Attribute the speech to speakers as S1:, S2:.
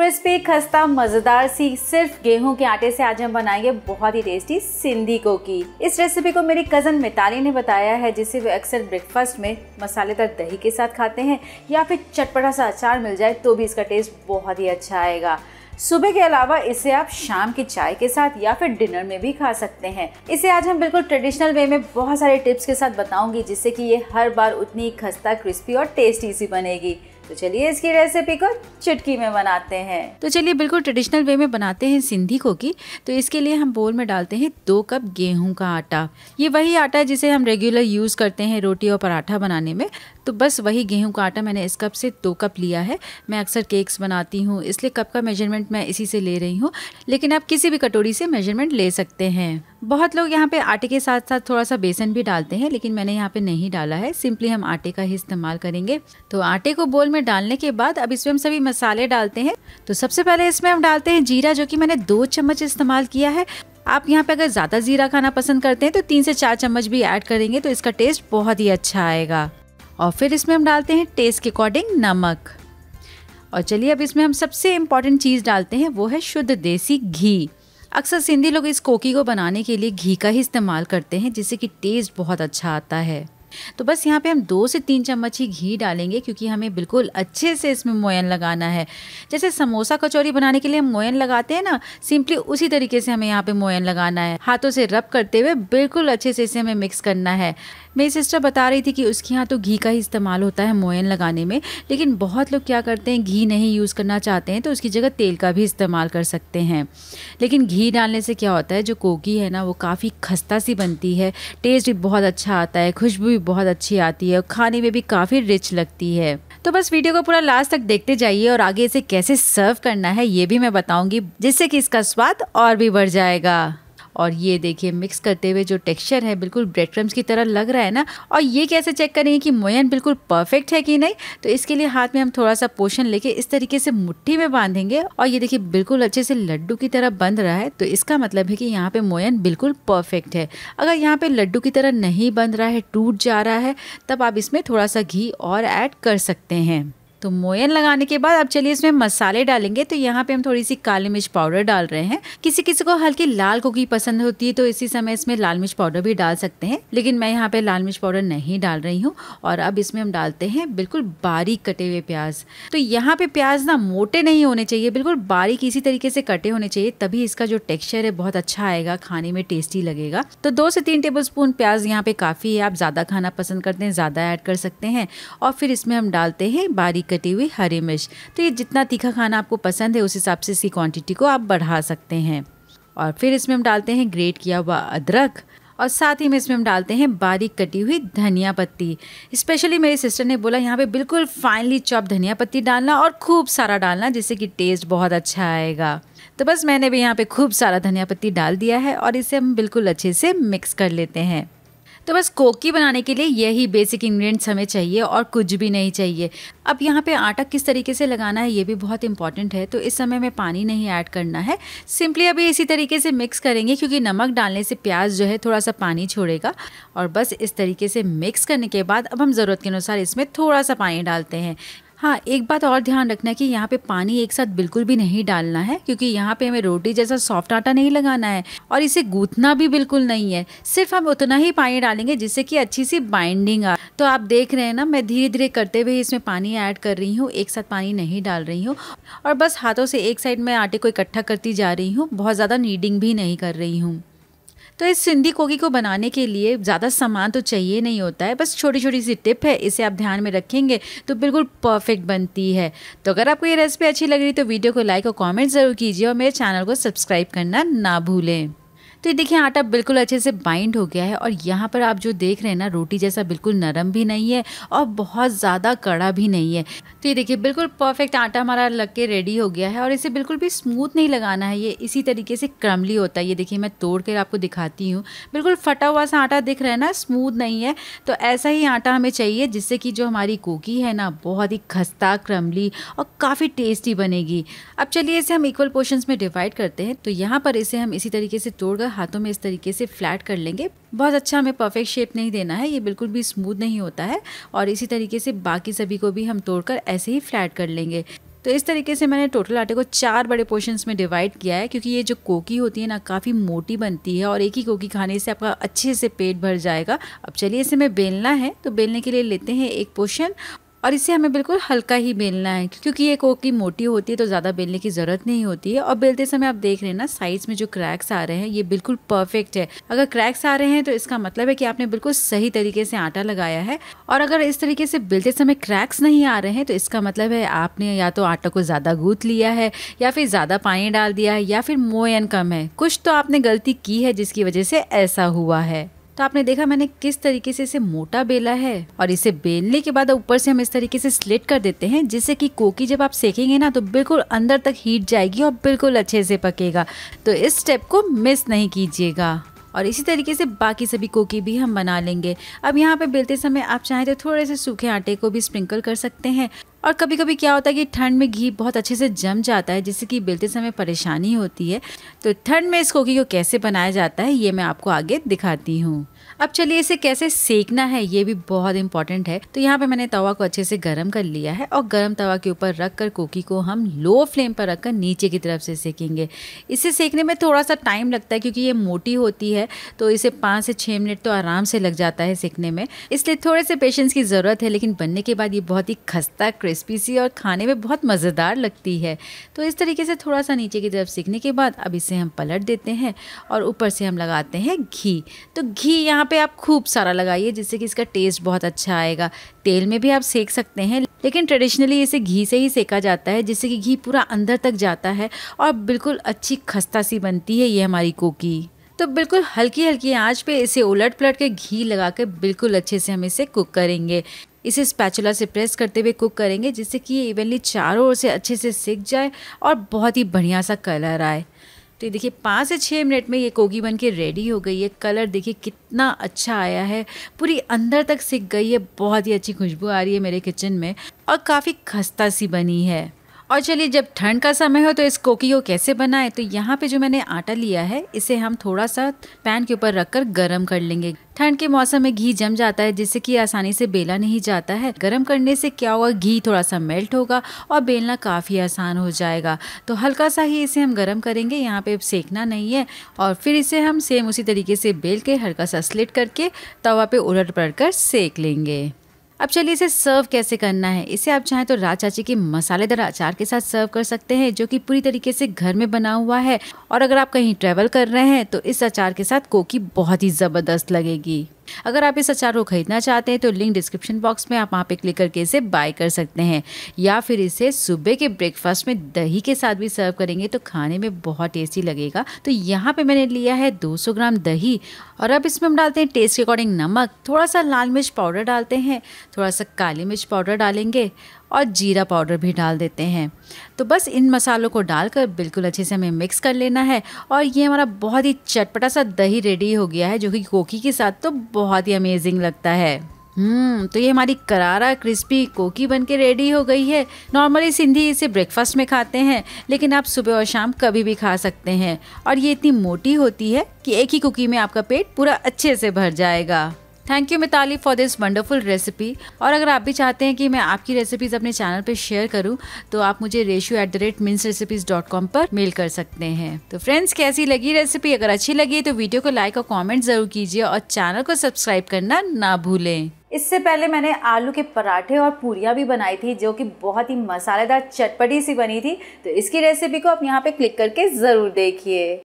S1: crispy खस्ता मज़ेदार सी सिर्फ गेहूं के आटे से आज हम बनाएंगे बहुत ही टेस्टी सिंधी कोकी इस रेसिपी को मेरी कज़न मिताली ने बताया है जिसे वे अक्सर ब्रेकफास्ट में मसालेदार दही के साथ खाते हैं या फिर चटपटा सा अचार मिल जाए तो भी इसका टेस्ट बहुत ही अच्छा आएगा सुबह के अलावा इसे आप शाम की चाय के साथ या फिर डिनर में भी खा सकते हैं इसे आज हम बिल्कुल ट्रेडिशनल वे में बहुत सारे टिप्स के साथ बताऊंगी जिससे कि ये हर बार उतनी खस्ता क्रिस्पी और टेस्टी सी बनेगी तो चलिए इसकी रेसिपी को चुटकी में बनाते हैं तो चलिए बिल्कुल ट्रेडिशनल वे में बनाते हैं सिंधी कोकी तो इसके लिए हम बोल में डालते हैं दो कप गेहूं का आटा ये वही आटा है जिसे हम रेगुलर यूज़ करते हैं रोटी और पराठा बनाने में तो बस वही गेहूं का आटा मैंने इस कप से दो कप लिया है मैं अक्सर केक्स बनाती हूँ इसलिए कप का मेजरमेंट मैं इसी से ले रही हूँ लेकिन आप किसी भी कटोरी से मेजरमेंट ले सकते हैं बहुत लोग यहाँ पे आटे के साथ साथ थोड़ा सा बेसन भी डालते हैं लेकिन मैंने यहाँ पे नहीं डाला है सिंपली हम आटे का ही इस्तेमाल करेंगे तो आटे को बोल में डालने के बाद अब इसमें हम सभी मसाले डालते हैं तो सबसे पहले इसमें हम डालते हैं जीरा जो कि मैंने दो चम्मच इस्तेमाल किया है आप यहाँ पे अगर ज़्यादा ज़ीरा खाना पसंद करते हैं तो तीन से चार चम्मच भी ऐड करेंगे तो इसका टेस्ट बहुत ही अच्छा आएगा और फिर इसमें हम डालते हैं टेस्ट के अकॉर्डिंग नमक और चलिए अब इसमें हम सबसे इम्पॉर्टेंट चीज़ डालते हैं वो है शुद्ध देसी घी अक्सर सिंधी लोग इस कोकी को बनाने के लिए घी का ही इस्तेमाल करते हैं जिससे कि टेस्ट बहुत अच्छा आता है तो बस यहाँ पे हम दो से तीन चम्मच ही घी डालेंगे क्योंकि हमें बिल्कुल अच्छे से इसमें मोयन लगाना है जैसे समोसा कचौरी बनाने के लिए हम मोयन लगाते हैं ना सिंपली उसी तरीके से हमें यहाँ पे मोयन लगाना है हाथों से रब करते हुए बिल्कुल अच्छे से इसे हमें मिक्स करना है मेरी सिस्टर बता रही थी कि उसके यहाँ तो घी का ही इस्तेमाल होता है मोयन लगाने में लेकिन बहुत लोग क्या करते हैं घी नहीं यूज़ करना चाहते हैं तो उसकी जगह तेल का भी इस्तेमाल कर सकते हैं लेकिन घी डालने से क्या होता है जो कोकी है ना वो काफ़ी खस्ता सी बनती है टेस्ट भी बहुत अच्छा आता है खुशबू भी बहुत अच्छी आती है और खाने में भी काफ़ी रिच लगती है तो बस वीडियो को पूरा लास्ट तक देखते जाइए और आगे इसे कैसे सर्व करना है ये भी मैं बताऊंगी जिससे कि इसका स्वाद और भी बढ़ जाएगा और ये देखिए मिक्स करते हुए जो टेक्सचर है बिल्कुल ब्रेड क्रम्स की तरह लग रहा है ना और ये कैसे चेक करेंगे कि मोयन बिल्कुल परफेक्ट है कि नहीं तो इसके लिए हाथ में हम थोड़ा सा पोषण लेके इस तरीके से मुट्ठी में बांधेंगे और ये देखिए बिल्कुल अच्छे से लड्डू की तरह बंध रहा है तो इसका मतलब है कि यहाँ पे मोयन बिल्कुल परफेक्ट है अगर यहाँ पे लड्डू की तरह नहीं बन रहा है टूट जा रहा है तब आप इसमें थोड़ा सा घी और ऐड कर सकते हैं तो मोयन लगाने के बाद अब चलिए इसमें मसाले डालेंगे तो यहाँ पे हम थोड़ी सी काली मिर्च पाउडर डाल रहे हैं किसी किसी को हल्की लाल कुकी पसंद होती है तो इसी समय इसमें लाल मिर्च पाउडर भी डाल सकते हैं लेकिन मैं यहाँ पे लाल मिर्च पाउडर नहीं डाल रही हूँ और अब इसमें हम डालते हैं बिल्कुल बारीक कटे हुए प्याज तो यहाँ पे प्याज ना मोटे नहीं होने चाहिए बिल्कुल बारीक इसी तरीके से कटे होने चाहिए तभी इसका जो टेक्स्चर है बहुत अच्छा आएगा खाने में टेस्टी लगेगा तो दो से तीन टेबल स्पून प्याज यहाँ पे काफ़ी है आप ज़्यादा खाना पसंद करते हैं ज़्यादा ऐड कर सकते हैं और फिर इसमें हम डालते हैं बारीक कटी हुई हरी मिर्च तो ये जितना तीखा खाना आपको पसंद है उस हिसाब से इसकी क्वांटिटी को आप बढ़ा सकते हैं और फिर इसमें हम डालते हैं ग्रेट किया हुआ अदरक और साथ ही में इसमें हम डालते हैं बारीक कटी हुई धनिया पत्ती स्पेशली मेरी सिस्टर ने बोला यहाँ पे बिल्कुल फाइनली चॉप धनिया पत्ती डालना और खूब सारा डालना जिससे कि टेस्ट बहुत अच्छा आएगा तो बस मैंने भी यहाँ पे खूब सारा धनिया पत्ती डाल दिया है और इसे हम बिल्कुल अच्छे से मिक्स कर लेते हैं तो बस कोकी बनाने के लिए यही बेसिक इंग्रेडिएंट्स हमें चाहिए और कुछ भी नहीं चाहिए अब यहाँ पे आटा किस तरीके से लगाना है ये भी बहुत इंपॉर्टेंट है तो इस समय में पानी नहीं ऐड करना है सिंपली अभी इसी तरीके से मिक्स करेंगे क्योंकि नमक डालने से प्याज जो है थोड़ा सा पानी छोड़ेगा और बस इस तरीके से मिक्स करने के बाद अब हम ज़रूरत के अनुसार इसमें थोड़ा सा पानी डालते हैं हाँ एक बात और ध्यान रखना है कि यहाँ पे पानी एक साथ बिल्कुल भी नहीं डालना है क्योंकि यहाँ पे हमें रोटी जैसा सॉफ्ट आटा नहीं लगाना है और इसे गूंथना भी बिल्कुल नहीं है सिर्फ हम उतना ही पानी डालेंगे जिससे कि अच्छी सी बाइंडिंग आ तो आप देख रहे हैं ना मैं धीरे धीरे करते हुए इसमें पानी ऐड कर रही हूँ एक साथ पानी नहीं डाल रही हूँ और बस हाथों से एक साइड में आटे को इकट्ठा करती जा रही हूँ बहुत ज़्यादा नीडिंग भी नहीं कर रही हूँ तो इस सिंधी कोकी को बनाने के लिए ज़्यादा सामान तो चाहिए नहीं होता है बस छोटी छोटी सी टिप है इसे आप ध्यान में रखेंगे तो बिल्कुल परफेक्ट बनती है तो अगर आपको ये रेसिपी अच्छी लग रही तो वीडियो को लाइक और कॉमेंट ज़रूर कीजिए और मेरे चैनल को सब्सक्राइब करना ना भूलें तो ये देखिए आटा बिल्कुल अच्छे से बाइंड हो गया है और यहाँ पर आप जो देख रहे हैं ना रोटी जैसा बिल्कुल नरम भी नहीं है और बहुत ज़्यादा कड़ा भी नहीं है तो ये देखिए बिल्कुल परफेक्ट आटा हमारा लग के रेडी हो गया है और इसे बिल्कुल भी स्मूथ नहीं लगाना है ये इसी तरीके से क्रमली होता है ये देखिए मैं तोड़ कर आपको दिखाती हूँ बिल्कुल फटा हुआ सा आटा दिख रहा है ना स्मूथ नहीं है तो ऐसा ही आटा हमें चाहिए जिससे कि जो हमारी कोकी है ना बहुत ही खस्ता क्रमली और काफ़ी टेस्टी बनेगी अब चलिए इसे हम इक्वल पोर्शन में डिवाइड करते हैं तो यहाँ पर इसे हम इसी तरीके से तोड़कर हाथों में इस तरीके से फ्लैट कर लेंगे बहुत अच्छा हमें परफेक्ट शेप नहीं देना है ये बिल्कुल भी स्मूथ नहीं होता है और इसी तरीके से बाकी सभी को भी हम तोड़कर ऐसे ही फ्लैट कर लेंगे तो इस तरीके से मैंने टोटल आटे को चार बड़े पोर्शंस में डिवाइड किया है क्योंकि ये जो कोकी होती है ना काफ़ी मोटी बनती है और एक ही कोकी खाने से आपका अच्छे से पेट भर जाएगा अब चलिए इसे मैं बेलना है तो बेलने के लिए लेते हैं एक पोर्शन और इसे हमें बिल्कुल हल्का ही बेलना है क्योंकि ये कोक की मोटी होती है तो ज़्यादा बेलने की ज़रूरत नहीं होती है और बेलते समय आप देख रहे हैं ना साइज़ में जो क्रैक्स आ रहे हैं ये बिल्कुल परफेक्ट है अगर क्रैक्स आ रहे हैं तो इसका मतलब है कि आपने बिल्कुल सही तरीके से आटा लगाया है और अगर इस तरीके से बेलते समय क्रैक्स नहीं आ रहे हैं तो इसका मतलब है आपने या तो आटा को ज़्यादा गूँथ लिया है या फिर ज़्यादा पानी डाल दिया है या फिर मोयन कम है कुछ तो आपने गलती की है जिसकी वजह से ऐसा हुआ है तो आपने देखा मैंने किस तरीके से इसे मोटा बेला है और इसे बेलने के बाद ऊपर से हम इस तरीके से स्लिट कर देते हैं जिससे कि कोकी जब आप सेकेंगे ना तो बिल्कुल अंदर तक हीट जाएगी और बिल्कुल अच्छे से पकेगा तो इस स्टेप को मिस नहीं कीजिएगा और इसी तरीके से बाकी सभी कोकी भी हम बना लेंगे अब यहाँ पे बेलते समय आप चाहें तो थोड़े से सूखे आटे को भी स्प्रिंकल कर सकते हैं और कभी कभी क्या होता है कि ठंड में घी बहुत अच्छे से जम जाता है जिससे कि बेलते समय परेशानी होती है तो ठंड में इस कोकी को कैसे बनाया जाता है ये मैं आपको आगे दिखाती हूँ अब चलिए इसे कैसे सेकना है ये भी बहुत इंपॉर्टेंट है तो यहाँ पे मैंने तवा को अच्छे से गर्म कर लिया है और गर्म तवा के ऊपर रख कर कोकी को हम लो फ्लेम पर रखकर नीचे की तरफ से सेकेंगे इसे सेकने में थोड़ा सा टाइम लगता है क्योंकि ये मोटी होती है तो इसे पाँच से छः मिनट तो आराम से लग जाता है सेकने में इसलिए थोड़े से पेशेंस की ज़रूरत है लेकिन बनने के बाद ये बहुत ही खस्ता क्रिस्पी सी और खाने में बहुत मज़ेदार लगती है तो इस तरीके से थोड़ा सा नीचे की तरफ सीखने के बाद अब इसे हम पलट देते हैं और ऊपर से हम लगाते हैं घी तो घी यहाँ पे आप खूब सारा लगाइए जिससे कि इसका टेस्ट बहुत अच्छा आएगा तेल में भी आप सेक सकते हैं लेकिन ट्रेडिशनली इसे घी से ही सेका जाता है जिससे कि घी पूरा अंदर तक जाता है और बिल्कुल अच्छी खस्ता सी बनती है ये हमारी कोकी तो बिल्कुल हल्की हल्की आँच पे इसे उलट पलट के घी लगा कर बिल्कुल अच्छे से हम इसे कुक करेंगे इसे स्पैचुला से प्रेस करते हुए कुक करेंगे जिससे कि ये इवनली चारों ओर से अच्छे से सेक जाए और बहुत ही बढ़िया सा कलर आए तो ये देखिए पाँच से छः मिनट में ये कोगी बन के रेडी हो गई है कलर देखिए कितना अच्छा आया है पूरी अंदर तक सिक गई है बहुत ही अच्छी खुशबू आ रही है मेरे किचन में और काफ़ी खस्ता सी बनी है और चलिए जब ठंड का समय हो तो इस कोकी को कैसे बनाएं तो यहाँ पे जो मैंने आटा लिया है इसे हम थोड़ा सा पैन के ऊपर रखकर गर्म कर लेंगे ठंड के मौसम में घी जम जाता है जिससे कि आसानी से बेला नहीं जाता है गर्म करने से क्या होगा घी थोड़ा सा मेल्ट होगा और बेलना काफ़ी आसान हो जाएगा तो हल्का सा ही इसे हम गर्म करेंगे यहाँ पे सेकना नहीं है और फिर इसे हम सेम उसी तरीके से बेल के हल्का सा स्लिट करके तवा पे उलट पलट कर सेक लेंगे अब चलिए इसे सर्व कैसे करना है इसे आप चाहें तो राज चाची के मसालेदार अचार के साथ सर्व कर सकते हैं जो कि पूरी तरीके से घर में बना हुआ है और अगर आप कहीं ट्रैवल कर रहे हैं तो इस अचार के साथ कोकी बहुत ही ज़बरदस्त लगेगी अगर आप इस अचार को खरीदना चाहते हैं तो लिंक डिस्क्रिप्शन बॉक्स में आप वहाँ पर क्लिक करके इसे बाय कर सकते हैं या फिर इसे सुबह के ब्रेकफास्ट में दही के साथ भी सर्व करेंगे तो खाने में बहुत टेस्टी लगेगा तो यहाँ पर मैंने लिया है 200 ग्राम दही और अब इसमें हम डालते हैं टेस्ट के अकॉर्डिंग नमक थोड़ा सा लाल मिर्च पाउडर डालते हैं थोड़ा सा काली मिर्च पाउडर डालेंगे और जीरा पाउडर भी डाल देते हैं तो बस इन मसालों को डालकर बिल्कुल अच्छे से हमें मिक्स कर लेना है और ये हमारा बहुत ही चटपटा सा दही रेडी हो गया है जो कि कोकी के साथ तो बहुत ही अमेजिंग लगता है हम्म तो ये हमारी करारा क्रिस्पी कोकी बन के रेडी हो गई है नॉर्मली सिंधी इसे ब्रेकफास्ट में खाते हैं लेकिन आप सुबह और शाम कभी भी खा सकते हैं और ये इतनी मोटी होती है कि एक ही कुकी में आपका पेट पूरा अच्छे से भर जाएगा thank you Mitali for this wonderful recipe और अगर आप भी चाहते हैं कि मैं आपकी रेसिपीज़ अपने चैनल पर शेयर करूँ तो आप मुझे ratio at the rate means recipes dot com पर मेल कर सकते हैं तो फ्रेंड्स कैसी लगी रेसिपी अगर अच्छी लगी तो वीडियो को लाइक और कॉमेंट ज़रूर कीजिए और चैनल को सब्सक्राइब करना ना भूलें इससे पहले मैंने आलू के पराठे और पूरियाँ भी बनाई थी जो कि बहुत ही मसालेदार चटपटी सी बनी थी तो इसकी रेसिपी को आप यहाँ पे क्लिक करके ज़रूर देखिए